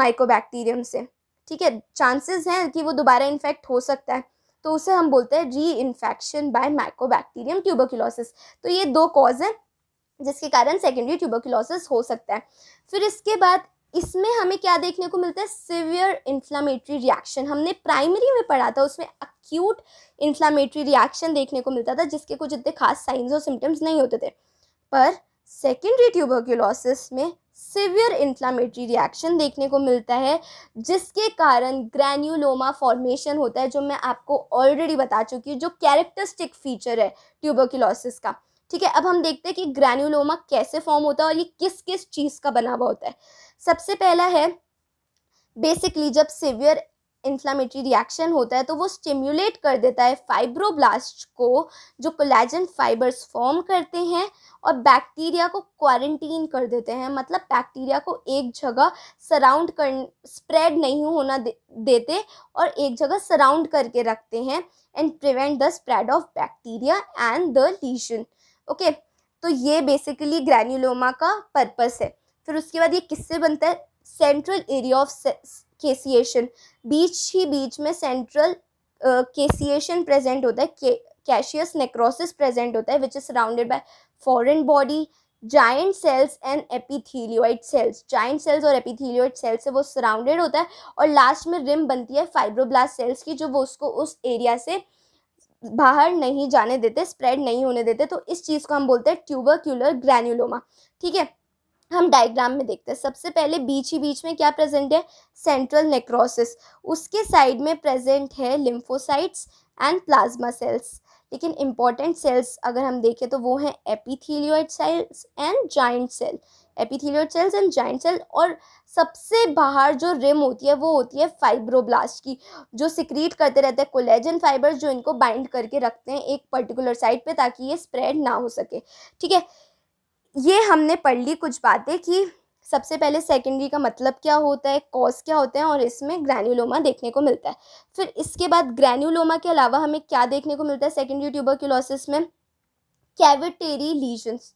माइकोबैक्टीरियम से ठीक है चांसेस हैं कि वो दोबारा इन्फेक्ट हो सकता है तो उसे हम बोलते हैं री इन्फेक्शन बाय माइकोबैक्टीरियम ट्यूबरकुलोसिस तो ये दो कॉज हैं जिसके कारण सेकेंडरी ट्यूबरकुलोसिस हो सकता है फिर इसके बाद इसमें हमें क्या देखने को मिलता है सिवियर इन्फ्लामेटरी रिएक्शन हमने प्राइमरी में पढ़ा था उसमें अक्यूट इन्फ्लामेटरी रिएक्शन देखने को मिलता था जिसके कुछ इतने खास साइंस और सिम्टम्स नहीं होते थे पर सेकेंडरी ट्यूबरक्यूलोसिस में सिवियर इन्फ्लामेटरी रिएक्शन देखने को मिलता है जिसके कारण ग्रैन्यूलोमा फॉर्मेशन होता है जो मैं आपको ऑलरेडी बता चुकी हूँ जो कैरेक्टरिस्टिक फीचर है ट्यूबरक्यूलोसिस का ठीक है अब हम देखते हैं कि ग्रैन्यूलोमा कैसे फॉर्म होता है और ये किस किस चीज़ का बना हुआ होता है सबसे पहला है बेसिकली जब सिवियर इन्फ्लामेटरी रिएक्शन होता है तो वो स्टिम्यूलेट कर देता है फाइब्रोब्लास्ट को जो कोलेजन फाइबर्स फॉर्म करते हैं और बैक्टीरिया को क्वारंटीन कर देते हैं मतलब बैक्टीरिया को एक जगह सराउंड कर स्प्रेड नहीं होना दे, देते और एक जगह सराउंड करके रखते हैं and prevent the spread of bacteria and the lesion okay तो ये बेसिकली ग्रैन्यूलोमा का पर्पस है फिर उसके बाद ये किससे बनता है सेंट्रल एरिया ऑफ केसिएशन बीच ही बीच में सेंट्रल केसिएशन प्रेजेंट होता है कैशियस नेक्रोसिस प्रेजेंट होता है which is surrounded by foreign body giant cells and epithelioid cells giant cells और एपिथीलियोइड सेल्स से वो सराउंडेड होता है और लास्ट में रिम बनती है फाइब्रोब्लास्ट सेल्स की जो वो उसको उस एरिया से बाहर नहीं जाने देते स्प्रेड नहीं होने देते तो इस चीज़ को हम बोलते हैं ट्यूबरक्यूलर ग्रैन्यूलोमा ठीक है हम डायग्राम में देखते हैं सबसे पहले बीच ही बीच में क्या प्रेजेंट है सेंट्रल नेक्रोसिस उसके साइड में प्रेजेंट है लिम्फोसाइट्स एंड प्लाज्मा सेल्स लेकिन इंपॉर्टेंट सेल्स अगर हम देखें तो वो हैं epithelioid cells and giant cell epithelioid cells and giant cell और सबसे बाहर जो रिम होती है वो होती है फाइब्रोब्लास्ट की जो सिक्रीट करते रहते हैं कोलेजन फाइबर्स जो इनको बाइंड करके रखते हैं एक पर्टिकुलर साइड पे ताकि ये स्प्रेड ना हो सके ठीक है ये हमने पढ़ ली कुछ बातें कि सबसे पहले सेकेंडरी का मतलब क्या होता है कॉज क्या होते हैं और इसमें ग्रैन्यूलोमा देखने को मिलता है फिर इसके बाद ग्रैन्यूलोमा के अलावा हमें क्या देखने को मिलता है सेकेंडरी ट्यूबरक्यूलोसिस में कैविटेरी लीजन्स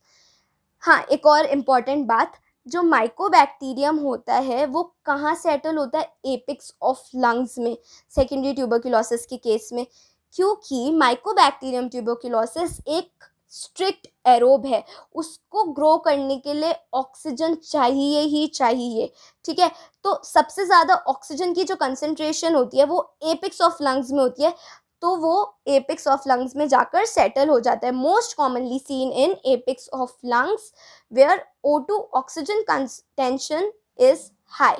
हाँ एक और इम्पॉर्टेंट बात जो माइकोबैक्टीरियम होता है वो कहाँ सेटल होता है एपिक्स ऑफ लंग्स में सेकेंडरी ट्यूबरक्यूलोसिस के केस में क्योंकि माइकोबैक्टीरियम ट्यूबरक्यूलोसिस एक स्ट्रिक्ट एरोब है उसको ग्रो करने के लिए ऑक्सीजन चाहिए ही चाहिए ठीक है तो सबसे ज़्यादा ऑक्सीजन की जो कंसनट्रेशन होती है वो एपिक्स ऑफ लंग्स में होती है तो वो एपिक्स ऑफ लंग्स में जाकर सेटल हो जाता है most commonly seen in apex of lungs where O two oxygen concentration is high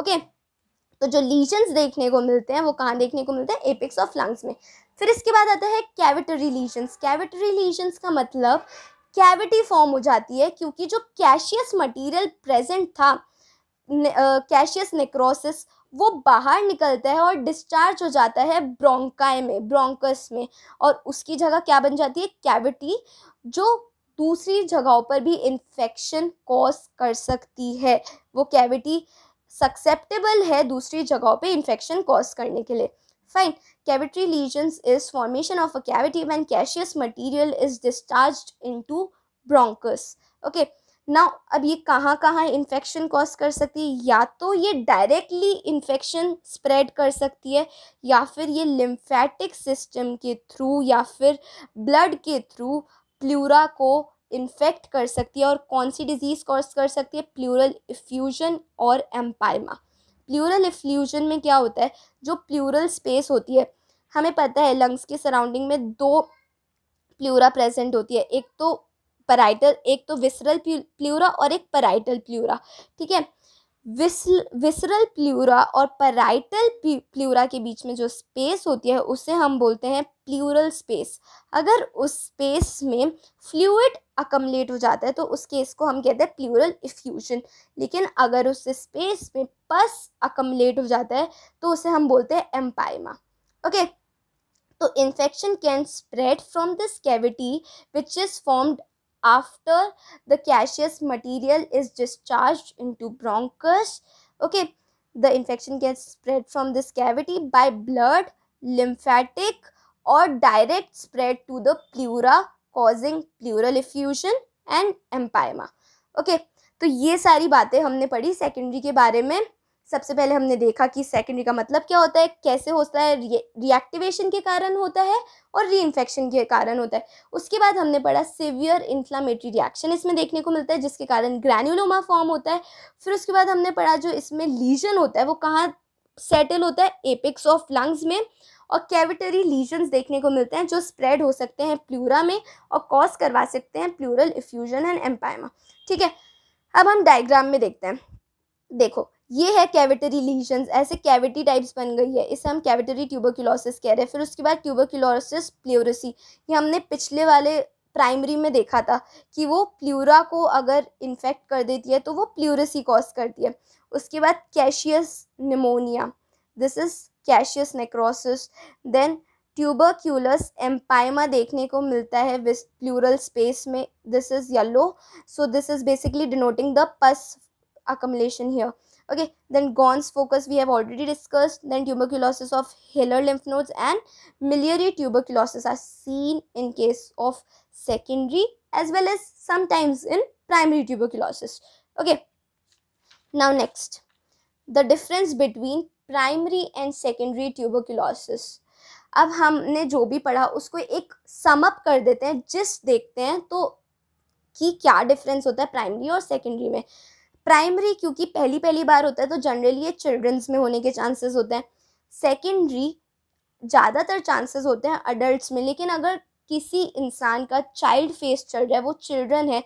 okay तो जो लीजन्स देखने को मिलते हैं वो कहाँ देखने को मिलते हैं एपिक्स ऑफ लंग्स में फिर इसके बाद आता है कैविटरी लीजन्स कैविटरी लीजन्स का मतलब कैविटी फॉर्म हो जाती है क्योंकि जो कैशियस मटेरियल प्रेजेंट था कैशियस नेक्रोसिस वो बाहर निकलता है और डिस्चार्ज हो जाता है ब्रोंकाई में ब्रोंकस में और उसकी जगह क्या बन जाती है कैविटी जो दूसरी जगहों पर भी इन्फेक्शन कॉज कर सकती है वो कैविटी सक्सेप्टेबल है दूसरी जगहों पे इन्फेक्शन कॉज करने के लिए fine cavitary lesions is formation of a cavity when caseous material is discharge into bronchus okay ना अब ये कहाँ कहाँ इन्फेक्शन कॉज कर सकती है या तो ये डायरेक्टली इन्फेक्शन स्प्रेड कर सकती है या फिर ये लिम्फेटिक सिस्टम के थ्रू या फिर ब्लड के थ्रू प्लूरा को इन्फेक्ट कर सकती है और कौन सी डिजीज़ कॉज कर सकती है प्लूरल इफ्यूजन और एम्पायमा प्लूरल इफ्यूजन में क्या होता है जो प्लूरल स्पेस होती है हमें पता है लंग्स के सराउंडिंग में दो प्लूरा प्रेजेंट होती है एक तो पराइटल एक तो विसरल प्लूरा और एक पराइटल प्लूरा ठीक है विसरल प्लूरा और पैराइटल प्लूरा के बीच में जो स्पेस होती है उसे हम बोलते हैं प्लूरल स्पेस अगर उस स्पेस में फ्लूड अकमलेट हो जाता है तो उस केस को हम कहते हैं प्लूरल इफ्यूजन लेकिन अगर उस स्पेस में पस अकमलेट हो जाता है तो उसे हम बोलते हैं एम्पाइमा ओके तो infection can spread from this cavity which is formed after the gaseous material is discharged into bronchus okay the infection gets spread from this cavity by blood lymphatic or direct spread to the pleura causing pleural effusion and empyema okay तो ये सारी बातें हमने पढ़ी secondary के बारे में सबसे पहले हमने देखा कि सेकेंडरी का मतलब क्या होता है कैसे होता है रिएक्टिवेशन के कारण होता है और रीइंफेक्शन के कारण होता है उसके बाद हमने पढ़ा सिवियर इन्फ्लामेटरी रिएक्शन इसमें देखने को मिलता है जिसके कारण ग्रैन्यूलोमा फॉर्म होता है फिर उसके बाद हमने पढ़ा जो इसमें लीजन होता है वो कहाँ सेटल होता है एपिक्स ऑफ लंग्स में और कैविटरी लीजन्स देखने को मिलते हैं जो स्प्रेड हो सकते हैं प्लूरा में और कॉज करवा सकते हैं प्लूरल इफ्यूजन एंड एम्पायमा ठीक है अब हम डायग्राम में देखते हैं देखो ये है कैविटरी लीजन ऐसे कैविटी टाइप्स बन गई है इसे हम कैविटरी ट्यूबरक्यूलोसिस कह रहे हैं फिर उसके बाद ट्यूबोक्यूलोसिस प्ल्यूरसी ये हमने पिछले वाले प्राइमरी में देखा था कि वो प्लूरा को अगर इन्फेक्ट कर देती है तो वो प्लूरसी कॉज करती है उसके बाद caseous pneumonia this is caseous necrosis then tuberculous empyema देखने को मिलता है विस प्लूरल स्पेस में this is yellow so this is basically denoting the pus accumulation here okay then Gons focus we have already discussed then tuberculosis of hilar lymph nodes and miliary tuberculosis are seen in case of secondary as well as sometimes in primary tuberculosis okay now next the difference between primary and secondary tuberculosis अब हमने जो भी पढ़ा उसको एक sum up कर देते हैं जिस देखते हैं तो कि क्या डिफरेंस होता है प्राइमरी और सेकेंडरी में प्राइमरी क्योंकि पहली पहली बार होता है तो जनरली ये चिल्ड्रंस में होने के चांसेस होते हैं सेकेंडरी ज़्यादातर चांसेस होते हैं अडल्ट में लेकिन अगर किसी इंसान का चाइल्ड फेस चल रहा है वो चिल्ड्रन है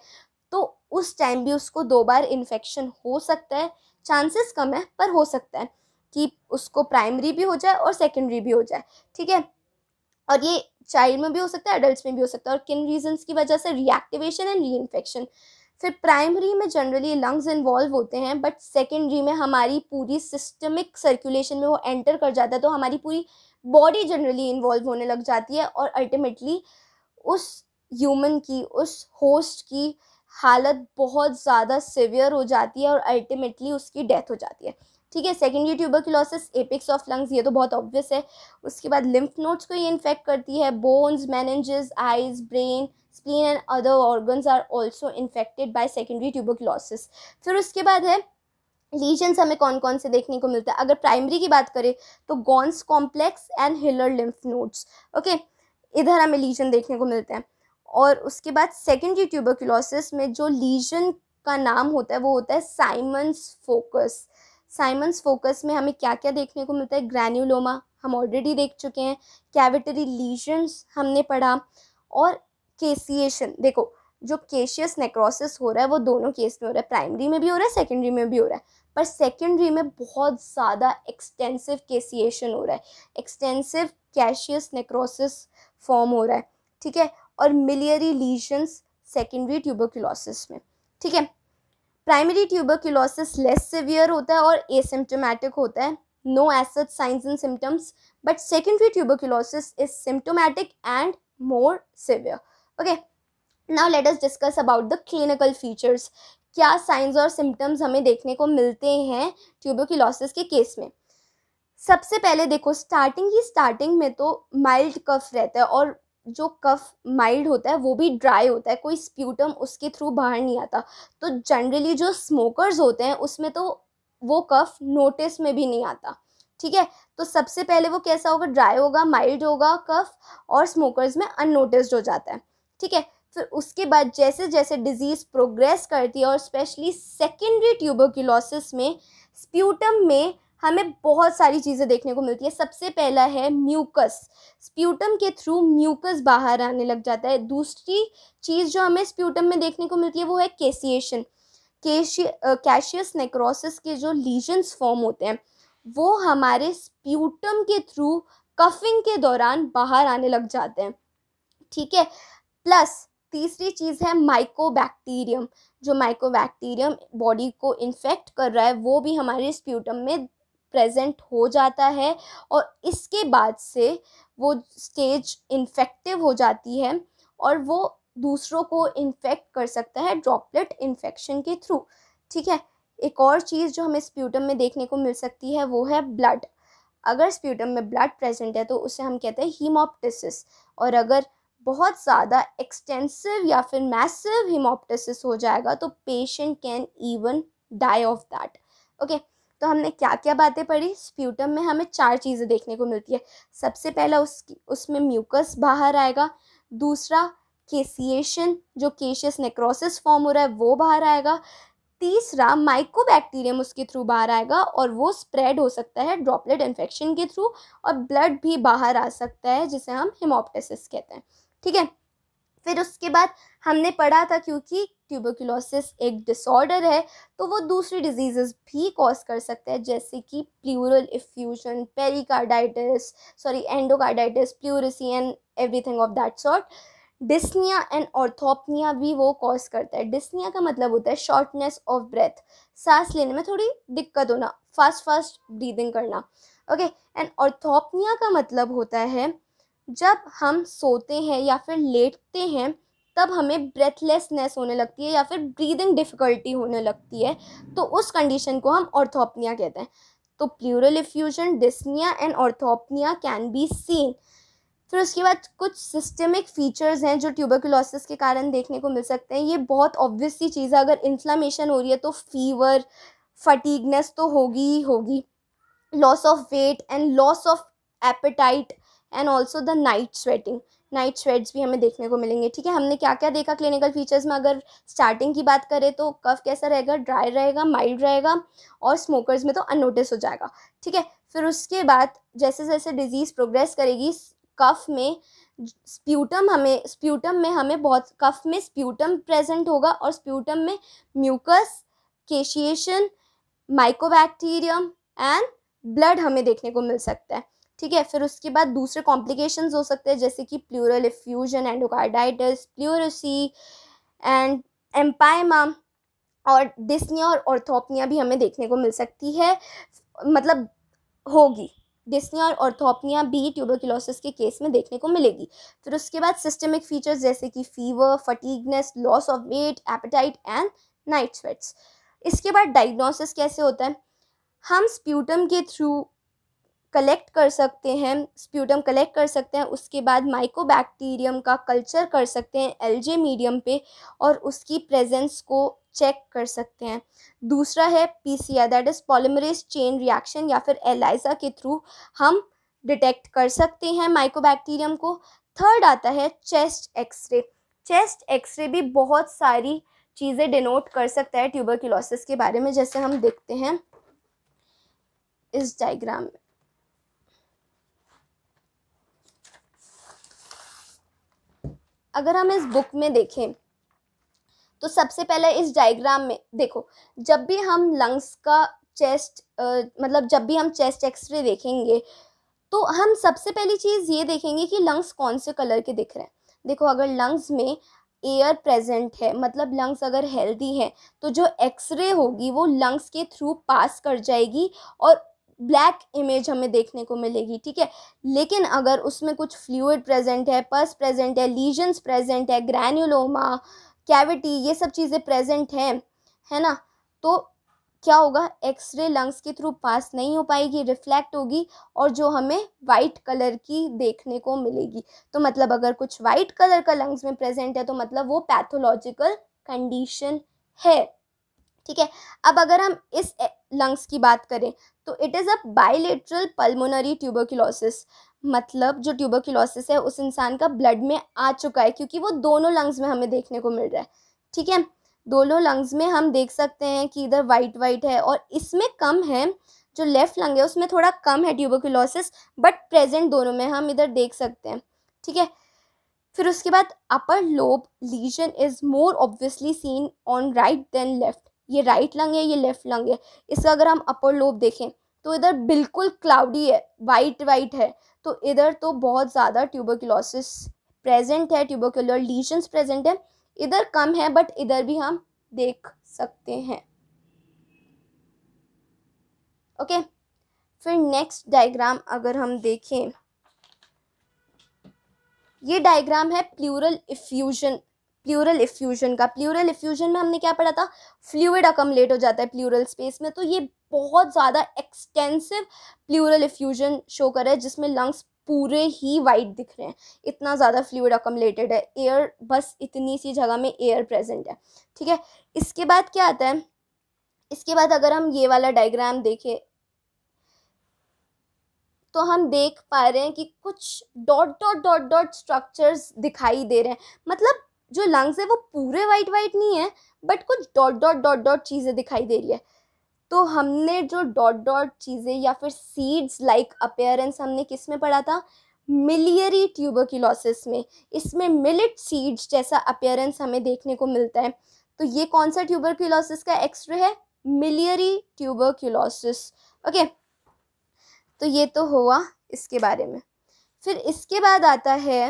तो उस टाइम भी उसको दो बार इन्फेक्शन हो सकता है चांसेस कम है पर हो सकता है कि उसको प्राइमरी भी हो जाए और सेकेंडरी भी हो जाए ठीक है और ये चाइल्ड में भी हो सकता है अडल्ट में भी हो सकता है और किन रीजंस की वजह से रिएक्टिवेशन एंड री इन्फेक्शन फिर प्राइमरी में जनरली लंग्स इन्वॉल्व होते हैं बट सेकेंडरी में हमारी पूरी सिस्टमिक सर्कुलेशन में वो एंटर कर जाता है तो हमारी पूरी बॉडी जनरली इन्वॉल्व होने लग जाती है और अल्टीमेटली उस ह्यूमन की उस होस्ट की हालत बहुत ज़्यादा सिवियर हो जाती है और अल्टीमेटली उसकी डेथ हो जाती है ठीक है secondary tuberculosis apex of lungs ये तो बहुत ऑब्वियस है उसके बाद लिम्फ नोट्स को ये इन्फेक्ट करती है bones meninges eyes brain spleen and other organs are also infected by secondary tuberculosis फिर उसके बाद है लीजन्स हमें कौन कौन से देखने को मिलता है अगर प्राइमरी की बात करें तो Ghon's complex and hilar lymph nodes okay इधर हमें लीजन देखने को मिलते हैं और उसके बाद सेकेंडरी ट्यूबोकलॉसिस में जो लीजन का नाम होता है वो होता है साइमंस फोकस साइमंस फोकस में हमें क्या क्या देखने को मिलता है ग्रैन्यूलोमा हम ऑलरेडी देख चुके हैं कैविटरी लीजन्स हमने पढ़ा और केसिएशन देखो जो केशियस नेक्रोसिस हो रहा है वो दोनों केस में हो रहा है प्राइमरी में भी हो रहा है सेकेंडरी में भी हो रहा है पर सेकेंडरी में बहुत ज़्यादा एक्सटेंसिव केसिएशन हो रहा है एक्सटेंसिव कैशियस नेक्रोसिस फॉर्म हो रहा है ठीक है और मिलियरी लीजन्स सेकेंडरी ट्यूबरक्यूलोसिस में ठीक है प्राइमरी ट्यूबरक्यूलोसिस लेस सिवियर होता है और एसिम्टोमेटिक होता है नो एसड signs and symptoms but secondary tuberculosis is symptomatic and more severe okay now let us discuss about the clinical features क्या साइंस और सिम्टम्स हमें देखने को मिलते हैं ट्यूबोकिलोसिस के केस में सबसे पहले देखो स्टार्टिंग ही स्टार्टिंग में तो माइल्ड कफ रहता है और जो कफ माइल्ड होता है वो भी ड्राई होता है कोई स्प्यूटम उसके थ्रू बाहर नहीं आता तो जनरली जो स्मोकर्स होते हैं उसमें तो वो कफ नोटिस में भी नहीं आता ठीक है तो सबसे पहले वो कैसा होगा ड्राई होगा माइल्ड होगा कफ और स्मोकर्स में अननोटिस्ड हो जाता है ठीक है फिर उसके बाद जैसे जैसे डिजीज़ प्रोग्रेस करती है और स्पेशली सेकेंडरी ट्यूबरक्यूलोसिस में स्प्यूटम में हमें बहुत सारी चीज़ें देखने को मिलती है सबसे पहला है म्यूकस स्प्यूटम के थ्रू म्यूकस बाहर आने लग जाता है दूसरी चीज़ जो हमें स्प्यूटम में देखने को मिलती है वो है केसिएशन कैशियस नेक्रोसिस के जो लीजन्स फॉर्म होते हैं वो हमारे स्प्यूटम के थ्रू कफिंग के दौरान बाहर आने लग जाते हैं ठीक है प्लस तीसरी चीज़ है माइकोबैक्टीरियम जो माइकोबैक्टीरियम बॉडी को इन्फेक्ट कर रहा है वो भी हमारे स्प्यूटम में प्रेजेंट हो जाता है और इसके बाद से वो स्टेज इन्फेक्टिव हो जाती है और वो दूसरों को इन्फेक्ट कर सकता है ड्रॉपलेट इन्फेक्शन के थ्रू ठीक है एक और चीज़ जो हमें स्प्यूटम में देखने को मिल सकती है वो है ब्लड अगर स्प्यूटम में ब्लड प्रेजेंट है तो उसे हम कहते हैं हीमोप्टिसिस और अगर बहुत ज़्यादा एक्सटेंसिव या फिर मैसिव हिमोप्टिस हो जाएगा तो patient can even die of that okay तो हमने क्या क्या बातें पढ़ी स्प्यूटम में हमें चार चीज़ें देखने को मिलती है सबसे पहला उसकी उसमें म्यूकस बाहर आएगा दूसरा केसिएशन जो केशियस नेक्रोसिस फॉर्म हो रहा है वो बाहर आएगा तीसरा माइकोबैक्टीरियम उसके थ्रू बाहर आएगा और वो स्प्रेड हो सकता है ड्रॉपलेट इन्फेक्शन के थ्रू और ब्लड भी बाहर आ सकता है जिसे हम हिमोप्टेसिस कहते हैं ठीक है फिर उसके बाद हमने पढ़ा था क्योंकि ट्यूबरकुलोसिस एक डिसऑर्डर है तो वो दूसरी डिजीज़ भी कॉज कर सकते हैं जैसे कि pleural effusion pericarditis sorry endocarditis pleurisy and thing of that sort dyspnoea and orthopnoea भी वो कॉज करता है डिस्निया का मतलब होता है शॉर्टनेस ऑफ ब्रेथ सांस लेने में थोड़ी दिक्कत होना फास्ट फास्ट ब्रीदिंग करना ओके एंड ऑर्थोपनिया का मतलब होता है जब हम सोते हैं या फिर लेटते हैं तब हमें ब्रेथलेसनेस होने लगती है या फिर ब्रीदिंग डिफ़िकल्टी होने लगती है तो उस कंडीशन को हम ऑर्थोपनिया कहते हैं तो pleural effusion dyspnoea and orthopnoea can be seen फिर उसके बाद कुछ सिस्टमिक फीचर्स हैं जो ट्यूबरकुलोसिस के कारण देखने को मिल सकते हैं ये बहुत ऑब्वियस सी चीज़ है अगर इन्फ्लामेशन हो रही है तो फीवर फटीगनेस तो होगी ही होगी loss of weight and loss of appetite and also the night sweating night sweats भी हमें देखने को मिलेंगे ठीक है हमने क्या क्या देखा क्लिनिकल फीचर्स में अगर स्टार्टिंग की बात करें तो कफ कैसा रहेगा ड्राई रहेगा माइल्ड रहेगा और स्मोकर्स में तो अनोटिस हो जाएगा ठीक है फिर उसके बाद जैसे जैसे डिजीज़ प्रोग्रेस करेगी कफ में स्प्यूटम हमें स्प्यूटम में हमें बहुत कफ में स्प्यूटम प्रेजेंट होगा और स्प्यूटम में mucus caseation mycobacterium and blood हमें देखने को मिल सकता है ठीक है फिर उसके बाद दूसरे कॉम्प्लिकेशन हो सकते हैं जैसे कि pleural effusion endocarditis pleurisy and empyema और डिस्निया और ऑर्थोपनिया भी हमें देखने को मिल सकती है मतलब होगी डिस्निया और ऑर्थोपनिया भी ट्यूबरकुलोसिस के केस में देखने को मिलेगी फिर उसके बाद सिस्टमिक फीचर्स जैसे कि fever fatigueness loss of weight appetite and night sweats इसके बाद डायग्नोसिस कैसे होता है हम स्प्यूटम के थ्रू कलेक्ट कर सकते हैं स्प्यूटम कलेक्ट कर सकते हैं उसके बाद माइकोबैक्टीरियम का कल्चर कर सकते हैं एलजे मीडियम पे और उसकी प्रेजेंस को चेक कर सकते हैं दूसरा है P C R that is polymerase chain reaction या फिर एलाइजा के थ्रू हम डिटेक्ट कर सकते हैं माइकोबैक्टीरियम को थर्ड आता है चेस्ट एक्सरे चेस्ट एक्सरे भी बहुत सारी चीज़ें डिनोट कर सकता है ट्यूबरक्यूलोसिस के बारे में जैसे हम देखते हैं इस डायग्राम में अगर हम इस बुक में देखें तो सबसे पहले इस डायग्राम में देखो जब भी हम लंग्स का चेस्ट मतलब जब भी हम चेस्ट एक्सरे देखेंगे तो हम सबसे पहली चीज़ ये देखेंगे कि लंग्स कौन से कलर के दिख रहे हैं देखो अगर लंग्स में एयर प्रेजेंट है मतलब लंग्स अगर हेल्दी हैं तो जो एक्सरे होगी वो लंग्स के थ्रू पास कर जाएगी और ब्लैक इमेज हमें देखने को मिलेगी ठीक है लेकिन अगर उसमें कुछ फ्लूड प्रेजेंट है पर्स प्रेजेंट है लीजन्स प्रेजेंट है ग्रैन्यूलोमा कैविटी ये सब चीज़ें प्रेजेंट हैं है ना तो क्या होगा एक्सरे लंग्स के थ्रू पास नहीं हो पाएगी रिफ्लेक्ट होगी और जो हमें वाइट कलर की देखने को मिलेगी तो मतलब अगर कुछ वाइट कलर का लंग्स में प्रेजेंट है तो मतलब वो पैथोलॉजिकल कंडीशन है ठीक है अब अगर हम इस लंग्स की बात करें तो it is a bilateral pulmonary tuberculosis मतलब जो ट्यूबरक्यूलोसिस है उस इंसान का ब्लड में आ चुका है क्योंकि वो दोनों लंग्स में हमें देखने को मिल रहा है ठीक है दोनों लंग्स में हम देख सकते हैं कि इधर वाइट वाइट है और इसमें कम है जो लेफ़्ट लंग है उसमें थोड़ा कम है ट्यूबरक्यूलोसिस बट प्रेजेंट दोनों में हम इधर देख सकते हैं ठीक है फिर उसके बाद upper lobe lesion is more obviously seen on right then left ये राइट लंग है ये लेफ़्ट लंग है इसका अगर हम अपर लोब देखें तो इधर बिल्कुल क्लाउडी है वाइट वाइट है तो इधर तो बहुत ज़्यादा ट्यूबोकुलोसिस प्रेजेंट है ट्यूबोकुलर लीजन्स प्रेजेंट है इधर कम है बट इधर भी हम देख सकते हैं ओके फिर नेक्स्ट डायग्राम अगर हम देखें ये डायग्राम है प्लूरल इफ्यूजन प्लूरल इफ्यूजन का प्लूरल इफ्यूजन में हमने क्या पढ़ा था फ्लूड अकमलेट हो जाता है प्लूरल स्पेस में तो ये बहुत ज़्यादा एक्सटेंसिव प्लूरल इफ्यूजन शो कर रहा है जिसमें लंग्स पूरे ही वाइट दिख रहे हैं इतना ज़्यादा फ्लूड अकमलेटेड है एयर बस इतनी सी जगह में एयर प्रेजेंट है ठीक है इसके बाद क्या आता है इसके बाद अगर हम ये वाला डायग्राम देखें तो हम देख पा रहे हैं कि कुछ dot dot dot dot structures दिखाई दे रहे हैं मतलब जो लंग्स है वो पूरे वाइट वाइट नहीं है बट कुछ डॉट डॉट डॉट डॉट चीज़ें दिखाई दे रही है तो हमने जो डॉट डॉट चीज़ें या फिर सीड्स लाइक अपेयरेंस हमने किस में पढ़ा था मिलियरी ट्यूबरकिलोसिस में इसमें मिलिट सीड्स जैसा अपेयरेंस हमें देखने को मिलता है तो ये कौन सा ट्यूबरक्यूलोसिस का एक्सरे है मिलियरी ट्यूबरक्यूलोसिस ओके तो ये तो हुआ इसके बारे में फिर इसके बाद आता है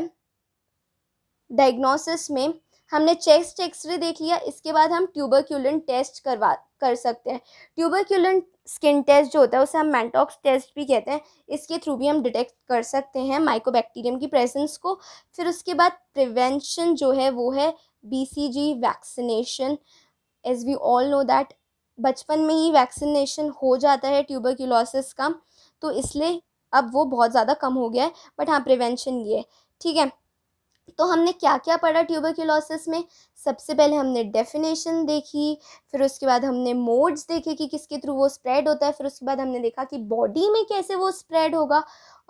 डायग्नोसिस में हमने चेस्ट एक्सरे देख लिया इसके बाद हम ट्यूबरक्यूलिन टेस्ट करवा कर सकते हैं ट्यूबरक्यूलिन स्किन टेस्ट जो होता है उसे हम मैंटॉक्स टेस्ट भी कहते हैं इसके थ्रू भी हम डिटेक्ट कर सकते हैं माइकोबैक्टीरियम की प्रेजेंस को फिर उसके बाद प्रिवेंशन जो है वो है BCG vaccination as we all know that बचपन में ही वैक्सीनेशन हो जाता है ट्यूबरक्यूलोसिस का तो इसलिए अब वो बहुत ज़्यादा कम हो गया है बट हाँ प्रिवेंशन ये है ठीक है तो हमने क्या क्या पढ़ा ट्यूबरक्यूलोसिस में सबसे पहले हमने डेफिनेशन देखी फिर उसके बाद हमने मोड्स देखे कि किसके थ्रू वो स्प्रेड होता है फिर उसके बाद हमने देखा कि बॉडी में कैसे वो स्प्रेड होगा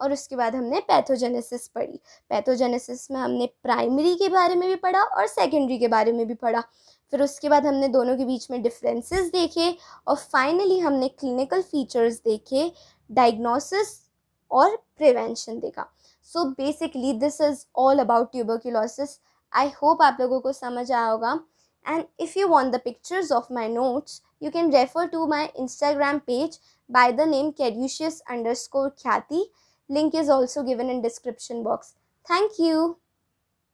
और उसके बाद हमने पैथोजेनेसिस पढ़ी पैथोजेनेसिस में हमने प्राइमरी के बारे में भी पढ़ा और सेकेंडरी के बारे में भी पढ़ा फिर उसके बाद हमने दोनों के बीच में डिफरेंसेस देखे और फाइनली हमने क्लिनिकल फीचर्स देखे डायग्नोसिस और प्रिवेंशन देखा so basically this is all about tuberculosis I hope आप लोगों को समझ आया होगा and if you want the pictures of my notes you can refer to my Instagram page by the name caduceus underscore Khyati link is also given in description box thank you